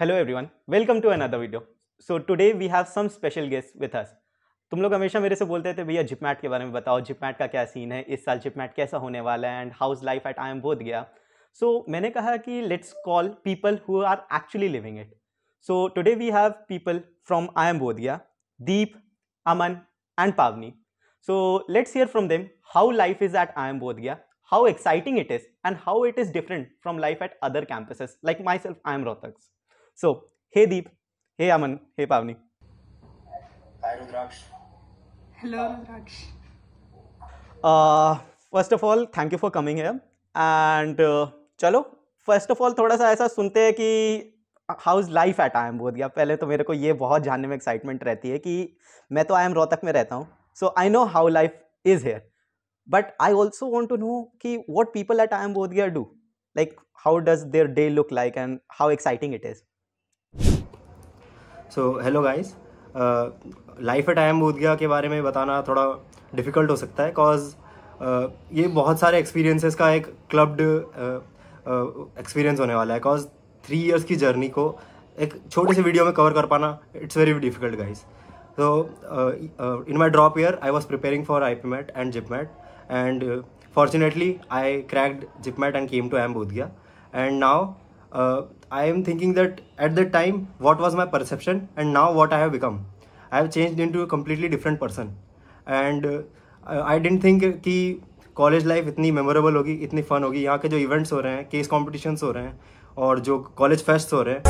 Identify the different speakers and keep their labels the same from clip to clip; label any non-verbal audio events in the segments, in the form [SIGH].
Speaker 1: Hello everyone welcome to another video so today we have some special guest with us तुम लोग हमेशा मेरे से बोलते थे भैया जिपमैट के बारे में बताओ जिपमैट का क्या सीन है इस साल जिपमैट कैसा होने वाला है and how's life at I M Bodh Gaya so so, मैंने कहा कि let's call people who are actually living it so today we have people from I M Bodh Gaya Deep Aman and Pavani so let's hear from them how life is at I M Bodh Gaya how exciting it is and how it is different from life at other campuses like myself i am rohtaks so hey Deep hey Aman hey Pavani first of all thank you for coming है and चलो first of all थोड़ा सा ऐसा सुनते हैं कि how is life at I M Gaya पहले तो मेरे को ये बहुत जानने में एक्साइटमेंट रहती है कि मैं तो आई एम रोहतक में रहता हूँ so I know how life is here but I also want to know कि what people at I M Gaya do like how does their day look like and how
Speaker 2: exciting it is so hello guys life at I M Bodhgaya के बारे में बताना थोड़ा difficult हो सकता है because uh, ये बहुत सारे एक्सपीरियंसेस का एक क्लब्ड एक्सपीरियंस uh, होने वाला है बिकॉज थ्री इयर्स की जर्नी को एक छोटे से वीडियो में कवर कर पाना it's very difficult guys drop year I was preparing for IPMAT and JIPMAT and fortunately I I i JIPMAT and came to M and and now uh, I am thinking that at that time, what was my perception and now what I have become. I have changed into a completely different person. And uh, I didn't think that college life इतनी memorable so memorable, so fun, यहाँ के जो events हो रहे हैं case और जो college fest हो रहे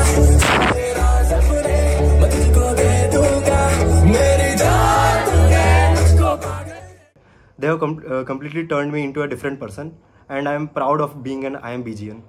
Speaker 2: they have uh, completely turned me into a different person and i am proud of being an imbgn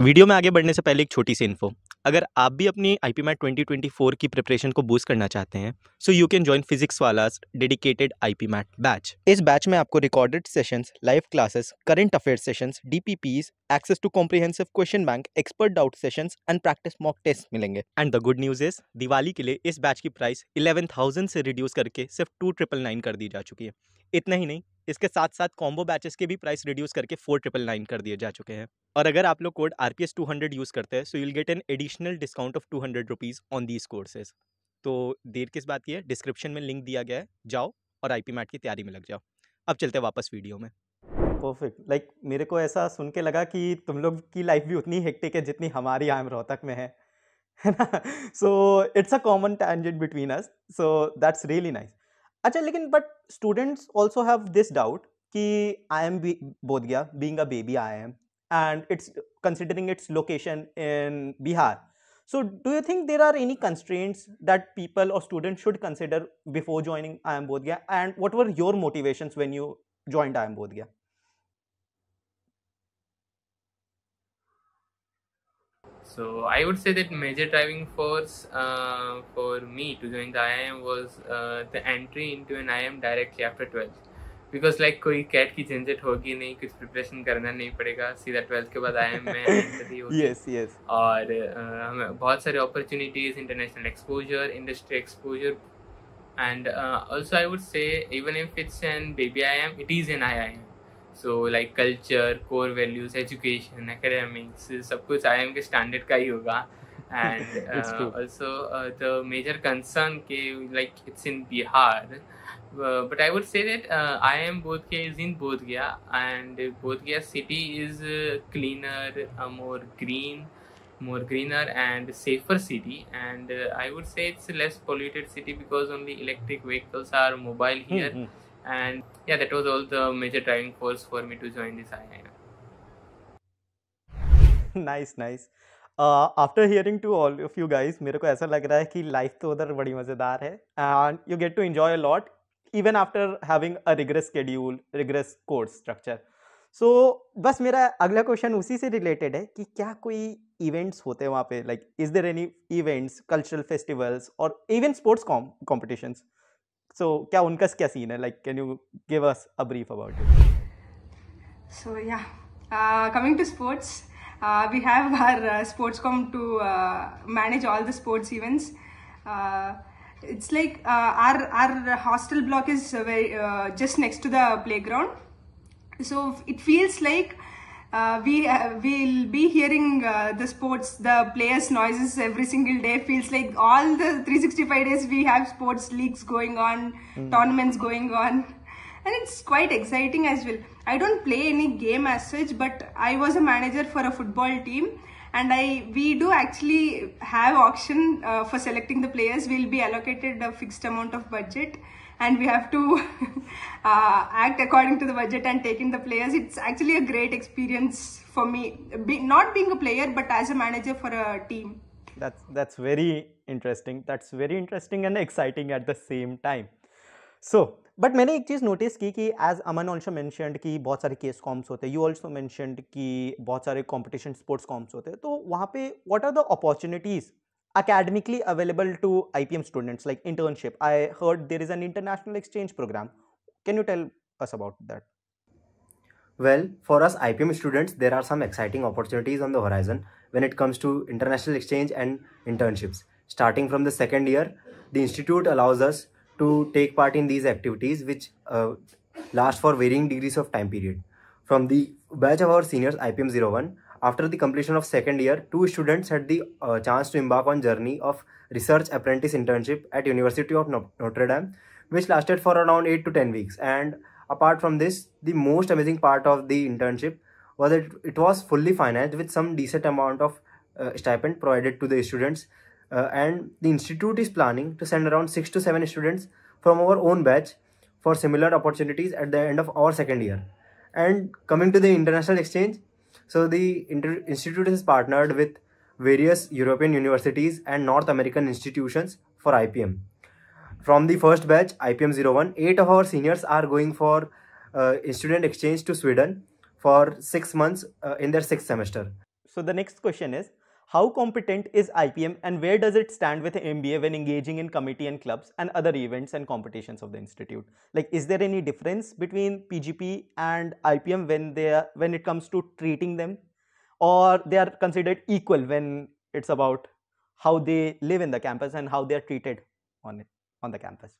Speaker 1: video में आगे बढ़ने से पहले एक छोटी सी इन्फो अगर आप भी अपनी आई पी की प्रिपरेशन को बूस्ट करना चाहते हैं so you can join physics Wallah dedicated I P batch इस बैच में आपको recorded sessions live classes current affair sessions the access to comprehensive question bank expert doubt sessions and practice mock test मिलेंगे and the good news is Diwali के लिए इस batch की price eleven से reduce करके सिर्फ टू कर दी जा चुकी है इतना ही नहीं इसके साथ साथ कॉम्बो बैचेस के भी प्राइस रिड्यूस करके फोर ट्रिपल नाइन कर दिए जा चुके हैं और अगर आप लोग code R P S two hundred use करते हैं so you'll get an additional discount of two hundred rupees on these courses तो देर किस बात की है डिस्क्रिप्शन में लिंक दिया गया है जाओ और आई पी मैट की तैयारी में लग जाओ अब चलते हैं वापस वीडियो में परफेक्ट लाइक like, मेरे को ऐसा सुन के लगा कि तुम लोग की लाइफ भी उतनी हेक्टिक है जितनी हमारी आम रोहतक में है [LAUGHS] है ना so it's a common tangent between us so that's really nice अच्छा लेकिन but students also have this doubt कि I M B Bodh Gaya being a baby I M and it's considering its location in Bihar so do you think there are any constraints that people और student should consider before joining I M Bodh Gaya and what were your motivation when you joined I M Bodh Gaya
Speaker 3: so i would say that major driving force uh, for me to join the iim was uh, the entry into an iim directly after 12 because like koi cat ki jhanjhat hogi nahi kuch preparation karna nahi padega seedha 12 ke baad iim mein entry hogi yes yes aur hame uh, bahut opportunities international exposure industry exposure and uh, also i would say even if it's an baby iim it is an iim so like culture core values education academics सब कुछ I M के standard का ही होगा and also the major concern के like it's in Bihar but I would say that I M Bodh के is in Bodh Gaya and Bodh Gaya city is cleaner more green more greener and safer city and I would say it's less polluted city because only electric vehicles are mobile here and yeah that was all the major driving force for me to join this IIM
Speaker 1: [LAUGHS] nice nice after hearing to all of you guys मेरे को ऐसा लग रहा है कि life तो उधर बड़ी मज़ेदार है and you get to enjoy a lot even after having a rigorous schedule rigorous course structure so बस मेरा अगला क्वेश्चन उसी से रिलेटेड है कि क्या कोई इवेंट्स होते हैं वहाँ पे like is there any events cultural festivals और इवन स्पोर्ट्स कॉम्पिटिशन्स सो क्या उनका क्या सीन है like can you give us a brief about it
Speaker 4: so yeah coming to sports we have our sports com to manage all the sports events it's like our our hostel block is very just next to the playground so it feels like uh, we uh, will be hearing uh, the sports, the players' noises every single day. Feels like all the 365 days we have sports leagues going on, mm. tournaments going on, and it's quite exciting as well. I don't play any game as such, but I was a manager for a football team and I we do actually have auction uh, for selecting the players. We'll be allocated a fixed amount of budget and we have to [LAUGHS] uh, act according to the budget and take in the players. It's actually a great experience for me, be, not being a player, but as a manager for a team.
Speaker 1: That's, that's very interesting. That's very interesting and exciting at the same time. So, but मैंने एक चीज़ notice की कि as अमन also mentioned कि बहुत सारे case corms होते हैं you also mentioned कि बहुत सारे कॉम्पिटिशन स्पोर्ट्स कॉम्स होते हैं तो वहाँ पे what are the opportunities academically available to I P M students like internship I heard
Speaker 2: there is an international exchange
Speaker 1: program can
Speaker 2: you tell us about that well for us I P M students there are some exciting opportunities on the horizon when it comes to international exchange and internships starting from the second year the institute allows us to take part in these activities which uh, last for varying degrees of time period. From the batch of our seniors IPM 01, after the completion of second year, two students had the uh, chance to embark on journey of research apprentice internship at University of Notre Dame, which lasted for around 8 to 10 weeks. And apart from this, the most amazing part of the internship was that it was fully financed with some decent amount of uh, stipend provided to the students uh, and the institute is planning to send around 6 to 7 students from our own batch for similar opportunities at the end of our second year and coming to the international exchange so the inter- institute is partnered with various european universities and north american institutions for ipm from the first batch ipm 01 eight of our seniors are going for uh, student exchange to sweden for 6 months uh, in their sixth semester
Speaker 1: so the next question is how competent is IPM and where does it stand with MBA when engaging in committee and clubs and other events and competitions of the institute? Like, is there any difference between PGP and IPM when they are, when it comes to treating them, or they are considered equal when it's about how they live in the campus and how they are treated on it, on the campus?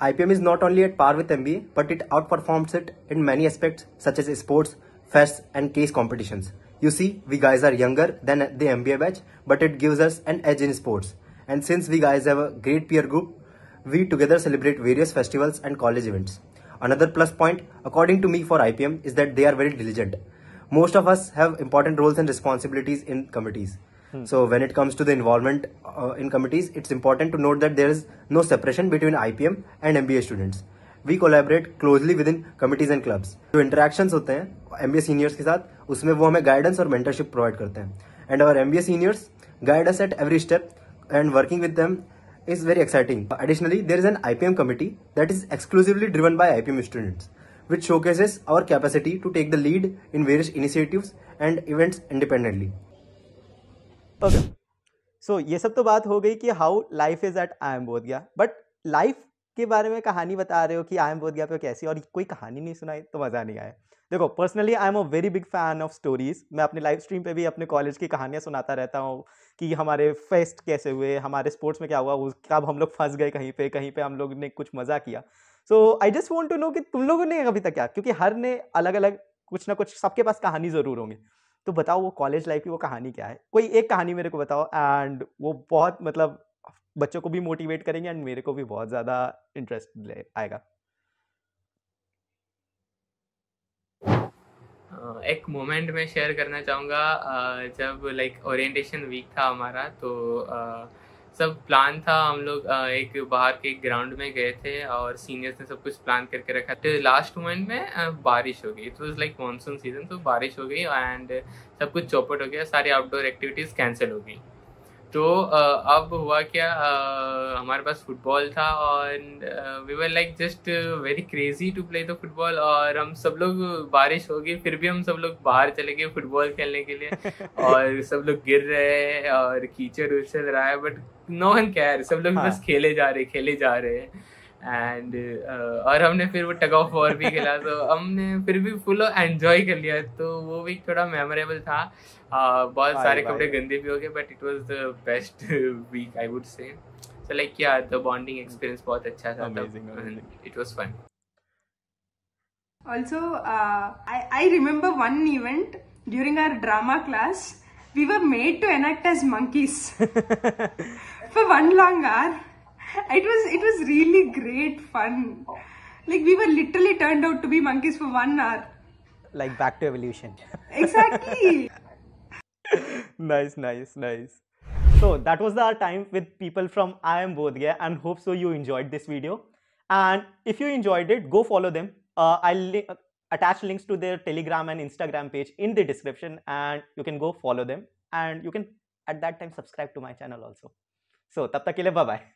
Speaker 2: IPM is not only at par with MBA, but it outperforms it in many aspects such as sports, fests, and case competitions. You see, we guys are younger than the MBA batch, but it gives us an edge in sports. And since we guys have a great peer group, we together celebrate various festivals and college events. Another plus point, according to me for IPM, is that they are very diligent. Most of us have important roles and responsibilities in committees. Hmm. So when it comes to the involvement uh, in committees, it's important to note that there is no separation between IPM and MBA students. We collaborate closely within committees and clubs. So, interactions होते हैं M B seniors के साथ उसमें वो हमें guidance और mentorship provide करते हैं and our M B seniors guide us at every step and working with them is very exciting additionally there is an IPM committee that is exclusively driven by I P M students which show showcases our capacity to take the lead in various initiative and events independently
Speaker 1: so ये सब तो बात हो गई कि how life is at I M Bodh Gaya but life के बारे में कहानी बता रहे हो कि आई एम बोध गया पे कैसी और कोई कहानी नहीं सुनाई तो मज़ा नहीं आया देखो personally I am a very big fan of stories मैं अपने लाइव स्ट्रीम पे भी अपने कॉलेज की कहानियाँ सुनाता रहता हूँ कि हमारे फेस्ट कैसे हुए हमारे स्पोर्ट्स में क्या हुआ कब हम लोग फंस गए कहीं पे कहीं पे हम लोग ने कुछ मज़ा किया so I just want to know कि तुम लोगों ने अभी तक क्या क्योंकि हर ने अलग अलग कुछ ना कुछ सबके पास कहानी ज़रूर होंगी तो बताओ वो कॉलेज लाइफ की वो कहानी क्या है कोई एक कहानी मेरे को बताओ एंड वो बहुत मतलब बच्चों को भी मोटिवेट करेंगे एंड मेरे को भी बहुत ज़्यादा इंटरेस्ट आएगा
Speaker 3: हाँ, एक मोमेंट मैं शेयर करना चाहूँगा जब लाइक ओरिएंटेशन वीक था हमारा तो सब प्लान था हम लोग एक बाहर के ग्राउंड में गए थे और सीनियर्स ने सब कुछ प्लान करके रखा थे तो लास्ट मोमेंट में बारिश हो गई it was like monsoon season तो बारिश हो गई एंड सब कुछ चौपट हो गया सारी आउटडोर एक्टिविटीज़ कैंसिल हो गई तो अब हुआ क्या हमारे पास फुटबॉल था और we were like just very crazy to play the football और हम सब लोग बारिश हो गई फिर भी हम सब लोग बाहर चले गए फुटबॉल खेलने के लिए [LAUGHS] और सब लोग गिर रहे हैं और कीचड़ उछल रहा है बट नो वन कैर सब लोग हाँ. बस खेले जा रहे खेले जा रहे हैं एंड uh, और हमने फिर वो टग ऑफ वॉर भी खेला तो हमने फिर भी फुल एंजॉय कर लिया तो वो भी थोड़ा मेमोरेबल था uh, बहुत सारे कपड़े गंदे भी हो गए but it was the best week I would say so like क्या द बॉन्डिंग एक्सपीरियंस बहुत अच्छा था it was fun
Speaker 4: also uh, I, I remember one event during our drama class we were made to enact as monkeys [LAUGHS] for one long hour it was it was really great fun. Like we were literally turned out to be monkeys for one hour.
Speaker 1: Like back to evolution.
Speaker 4: [LAUGHS] exactly.
Speaker 1: nice, nice, nice. So that was our time with people from I am Bodhgaya and hope so you enjoyed this video. And if you enjoyed it, go follow them. Uh, I'll li attach links to their Telegram and Instagram page in the description and you can go follow them. And you can at that time subscribe to my channel also. So, tab tak bye bye.